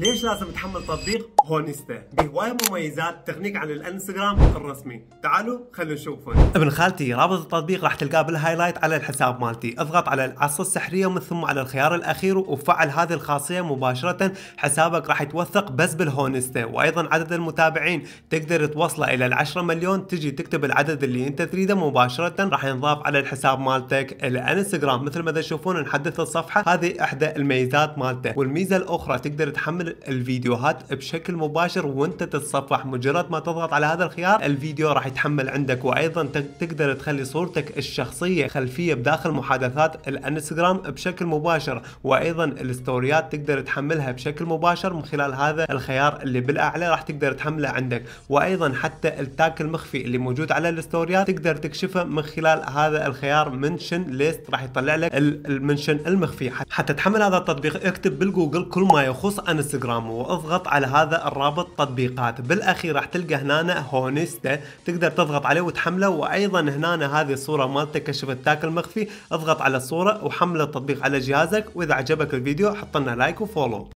ليش لازم تحمل تطبيق هونستا هواية مميزات تغنيك عن الانستغرام الرسمي تعالوا خلينا نشوفه ابن خالتي رابط التطبيق راح تلقاه بالهايلايت على الحساب مالتي اضغط على العصا السحرية ومن ثم على الخيار الاخير وفعل هذه الخاصية مباشرة حسابك راح يتوثق بس بالهونستا وايضا عدد المتابعين تقدر توصله الى العشرة مليون تجي تكتب العدد اللي انت تريده مباشرة راح ينضاف على الحساب مالتك الانستغرام مثل ما تشوفون نحدث الصفحة هذه احدى الميزات مالته والميزة الاخرى تقدر تحمل الفيديوهات بشكل مباشر وانت تتصفح مجرد ما تضغط على هذا الخيار الفيديو راح يتحمل عندك وايضا تقدر تخلي صورتك الشخصيه خلفيه بداخل محادثات الانستغرام بشكل مباشر وايضا الستوريات تقدر تحملها بشكل مباشر من خلال هذا الخيار اللي بالاعلى راح تقدر تحمله عندك وايضا حتى التاك المخفي اللي موجود على الستوريات تقدر تكشفه من خلال هذا الخيار منشن ليست راح يطلع لك المنشن المخفي حتى تحمل هذا التطبيق اكتب بالجوجل كل ما يخص انستغرام انستغرام واضغط على هذا الرابط تطبيقات بالاخير راح تلقى هنا هونيستا تقدر تضغط عليه وتحمله وايضا هنا هذه الصوره مالته كشف التاك المخفي اضغط على الصوره وحمل التطبيق على جهازك واذا عجبك الفيديو حط لنا لايك وفولو